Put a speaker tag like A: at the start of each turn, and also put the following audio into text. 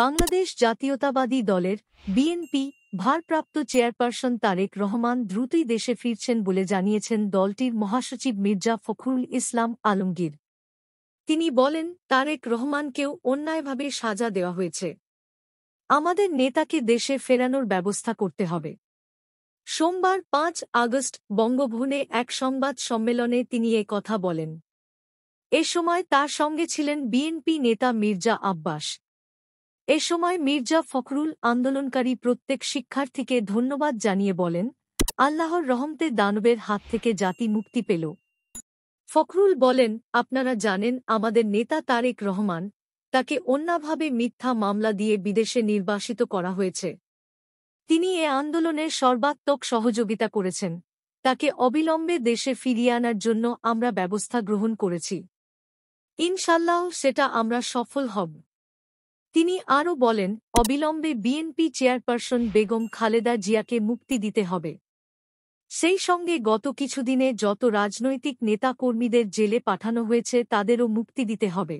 A: বাংলাদেশ জাতীয়তাবাদী দলের বিএনপি ভারপ্রাপ্ত চেয়ারপারসন তারেক রহমান দ্রুতই দেশে ফিরছেন বলে জানিয়েছেন দলটির মহাসচিব মির্জা ফখরুল ইসলাম আলমগীর তিনি বলেন তারেক রহমানকেও অন্যায়ভাবে সাজা দেওয়া হয়েছে আমাদের নেতাকে দেশে ফেরানোর ব্যবস্থা করতে হবে সোমবার পাঁচ আগস্ট বঙ্গভবনে এক সংবাদ সম্মেলনে তিনি এ কথা বলেন এ সময় তার সঙ্গে ছিলেন বিএনপি নেতা মির্জা আব্বাস এ সময় মির্জা ফখরুল আন্দোলনকারী প্রত্যেক শিক্ষার্থীকে ধন্যবাদ জানিয়ে বলেন আল্লাহর রহমতে দানবের হাত থেকে জাতি মুক্তি পেল ফখরুল বলেন আপনারা জানেন আমাদের নেতা তারেক রহমান তাকে অন্যভাবে মিথ্যা মামলা দিয়ে বিদেশে নির্বাসিত করা হয়েছে তিনি এ আন্দোলনে সর্বাত্মক সহযোগিতা করেছেন তাকে অবিলম্বে দেশে ফিরিয়ে আনার জন্য আমরা ব্যবস্থা গ্রহণ করেছি ইনশাল্লাহ সেটা আমরা সফল হব তিনি আরও বলেন অবিলম্বে বিএনপি চেয়ারপারসন বেগম খালেদা জিয়াকে মুক্তি দিতে হবে সেই সঙ্গে গত কিছুদিনে যত রাজনৈতিক নেতাকর্মীদের জেলে পাঠানো হয়েছে তাদেরও মুক্তি দিতে হবে